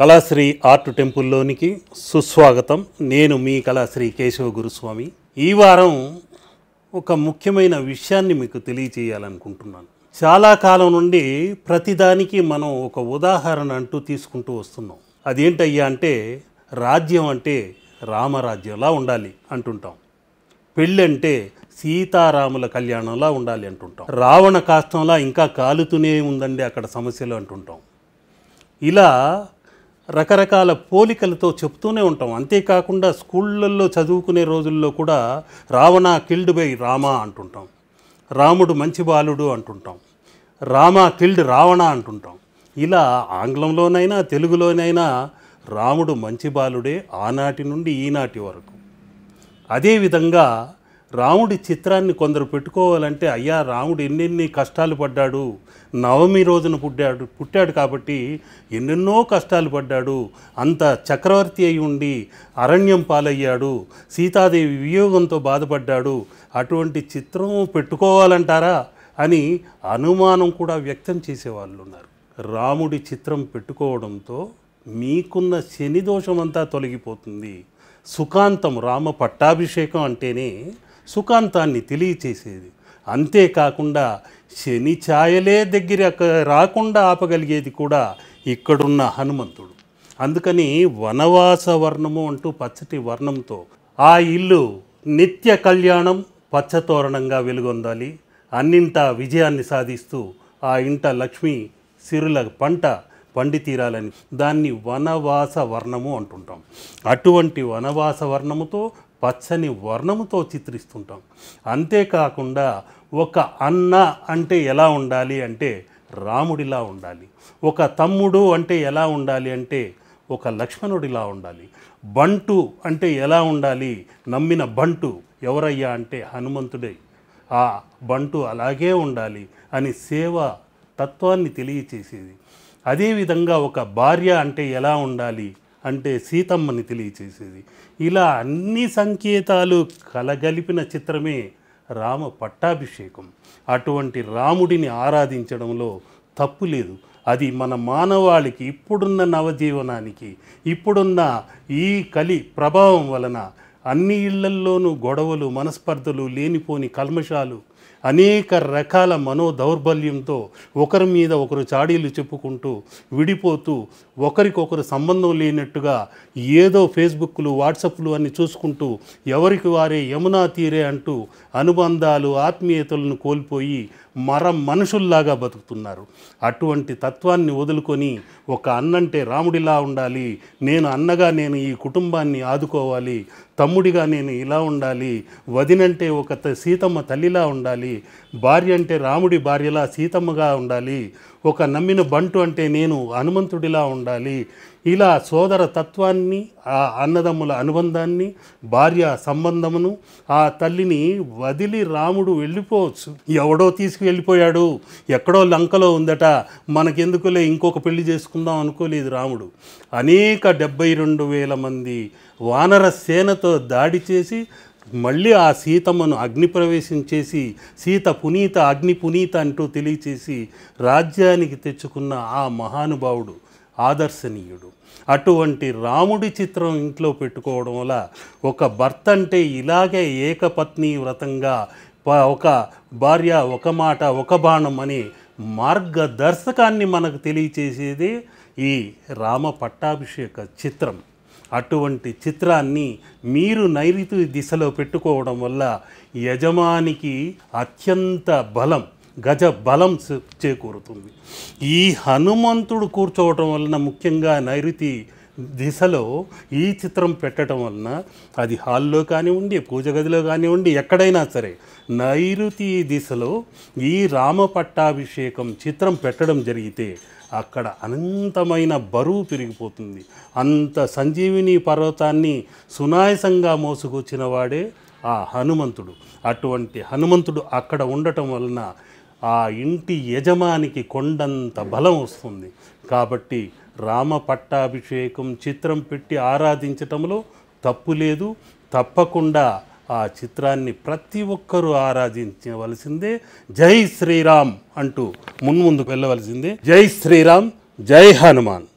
Kalasri art టెంపుల్లోనికి సుస్వాగతం నేను మీ కళాశ్రీ కేశవ గురుస్వామి ఈ వారం ఒక ముఖ్యమైన విషయాన్ని మీకు తెలియచేయాలనుకుంటున్నాను చాలా కాలం నుండి ప్రతిదానికి మనం ఒక ఉదాహరణ అంటూ తీసుకుంటూ వస్తున్నాం అదేంటయ్యా అంటే రాజ్యం అంటే రామరాజ్యంలా ఉండాలి అంటుంటాం పెళ్ళి అంటే సీతారాముల కళ్యాణంలా ఉండాలి అంటుంటాం రావణ కాష్టంలా ఇంకా కాలుతూనే ఉందండి అక్కడ సమస్యలు అంటుంటాం ఇలా రకరకాల పోలికలతో చెప్తూనే ఉంటాం అంతేకాకుండా స్కూళ్ళల్లో చదువుకునే రోజుల్లో కూడా రావణ కిల్డ్ బై రామ అంటుంటాం రాముడు మంచి బాలుడు అంటుంటాం రామ కిల్డ్ రావణ అంటుంటాం ఇలా ఆంగ్లంలోనైనా తెలుగులోనైనా రాముడు మంచి బాలుడే ఆనాటి నుండి ఈనాటి వరకు అదేవిధంగా రాముడి చిత్రాన్ని కొందరు పెట్టుకోవాలంటే అయ్యా రాముడు ఎన్నెన్ని కష్టాలు పడ్డాడు నవమి రోజున పుట్టాడు పుట్టాడు కాబట్టి ఎన్నెన్నో కష్టాలు పడ్డాడు అంత చక్రవర్తి అయి ఉండి అరణ్యం పాలయ్యాడు సీతాదేవి వియోగంతో బాధపడ్డాడు అటువంటి చిత్రం పెట్టుకోవాలంటారా అని అనుమానం కూడా వ్యక్తం చేసేవాళ్ళు ఉన్నారు రాముడి చిత్రం పెట్టుకోవడంతో మీకున్న శని దోషమంతా తొలగిపోతుంది సుఖాంతం రామ పట్టాభిషేకం అంటేనే సుఖాంతాన్ని తెలియచేసేది అంతేకాకుండా శని ఛాయలే దగ్గర రాకుండా ఆపగలిగేది కూడా ఇక్కడున్న హనుమంతుడు అందుకని వనవాస వర్ణము అంటూ పచ్చటి వర్ణంతో ఆ ఇల్లు నిత్య కళ్యాణం పచ్చతోరణంగా వెలుగొందాలి అన్నింటా విజయాన్ని సాధిస్తూ ఆ ఇంట లక్ష్మి సిరుల పంట పండి తీరాలని దాన్ని వనవాస వర్ణము అంటుంటాం అటువంటి వనవాస వర్ణముతో పచ్చని వర్ణముతో చిత్రిస్తుంటాం అంతేకాకుండా ఒక అన్న అంటే ఎలా ఉండాలి అంటే రాముడిలా ఉండాలి ఒక తమ్ముడు అంటే ఎలా ఉండాలి అంటే ఒక లక్ష్మణుడిలా ఉండాలి బంటు అంటే ఎలా ఉండాలి నమ్మిన బంటు ఎవరయ్యా అంటే హనుమంతుడే ఆ బంటు అలాగే ఉండాలి అని సేవ తత్వాన్ని తెలియచేసేది అదేవిధంగా ఒక భార్య అంటే ఎలా ఉండాలి అంటే సీతమ్మని తెలియచేసేది ఇలా అన్ని సంకేతాలు కలగలిపిన చిత్రమే రామ పట్టాభిషేకం అటువంటి రాముడిని ఆరాధించడంలో తప్పు లేదు అది మన మానవాళికి ఇప్పుడున్న నవజీవనానికి ఇప్పుడున్న ఈ కలి ప్రభావం వలన అన్ని ఇళ్లల్లోనూ గొడవలు మనస్పర్ధలు లేనిపోని కల్మషాలు అనేక రకాల మనో దౌర్బల్యంతో ఒకరి మీద ఒకరు చాడీలు చెప్పుకుంటూ విడిపోతూ ఒకరికొకరు సంబంధం లేనట్టుగా ఏదో ఫేస్బుక్లు వాట్సప్లు అన్ని చూసుకుంటూ ఎవరికి వారే యమునా తీరే అంటూ అనుబంధాలు ఆత్మీయతలను కోల్పోయి మర మనుషుల్లాగా బతుకుతున్నారు అటువంటి తత్వాన్ని వదులుకొని ఒక అన్నంటే రాముడిలా ఉండాలి నేను అన్నగా నేను ఈ కుటుంబాన్ని ఆదుకోవాలి తమ్ముడిగా నేను ఇలా ఉండాలి వదినంటే ఒక సీతమ్మ తల్లిలా ఉండాలి ఉండాలి భార్య అంటే రాముడి భార్యలా సీతమ్మగా ఉండాలి ఒక నమ్మిన బంటు అంటే నేను హనుమంతుడిలా ఉండాలి ఇలా సోదర తత్వాన్ని ఆ అన్నదమ్ముల అనుబంధాన్ని భార్య సంబంధమును ఆ తల్లిని వదిలి రాముడు వెళ్ళిపోవచ్చు ఎవడో తీసుకువెళ్ళిపోయాడు ఎక్కడో లంకలో ఉందట మనకెందుకులే ఇంకొక పెళ్లి చేసుకుందాం అనుకోలేదు రాముడు అనేక డెబ్బై రెండు వేల మంది వానర సేనతో దాడి చేసి మళ్ళీ ఆ సీతమ్మను అగ్నిప్రవేశం చేసి సీత పునీత అగ్ని పునీత అంటూ తెలియచేసి రాజ్యానికి తెచ్చుకున్న ఆ మహానుభావుడు ఆదర్శనీయుడు అటువంటి రాముడి చిత్రం ఇంట్లో పెట్టుకోవడం వల్ల ఒక భర్త అంటే ఇలాగే ఏకపత్ని వ్రతంగా ఒక భార్య ఒక మాట ఒక బాణం అనే మార్గదర్శకాన్ని మనకు తెలియచేసేది ఈ రామ పట్టాభిషేక చిత్రం అటువంటి చిత్రాన్ని మీరు నైరుతి దిశలో పెట్టుకోవడం వల్ల యజమానికి అత్యంత బలం గజ బలం చేకూరుతుంది ఈ హనుమంతుడు కూర్చోవటం వలన ముఖ్యంగా నైరుతి దిశలో ఈ చిత్రం పెట్టడం వలన అది హాల్లో కానివ్వండి పూజ గదిలో కానివ్వండి ఎక్కడైనా సరే నైరుతి దిశలో ఈ రామ పట్టాభిషేకం చిత్రం పెట్టడం జరిగితే అక్కడ అనంతమైన బరువు పెరిగిపోతుంది అంత సంజీవిని పర్వతాన్ని సునాయసంగా మోసుకొచ్చిన వాడే ఆ హనుమంతుడు అటువంటి హనుమంతుడు అక్కడ ఉండటం వలన ఆ ఇంటి యజమానికి కొండంత బలం వస్తుంది కాబట్టి రామ పట్టాభిషేకం చిత్రం పెట్టి ఆరాధించటంలో తప్పు లేదు తప్పకుండా ఆ చిత్రాన్ని ప్రతి ఒక్కరూ ఆరాధించవలసిందే జై శ్రీరామ్ అంటూ మున్ముందుకు వెళ్ళవలసిందే జై శ్రీరామ్ జై హనుమాన్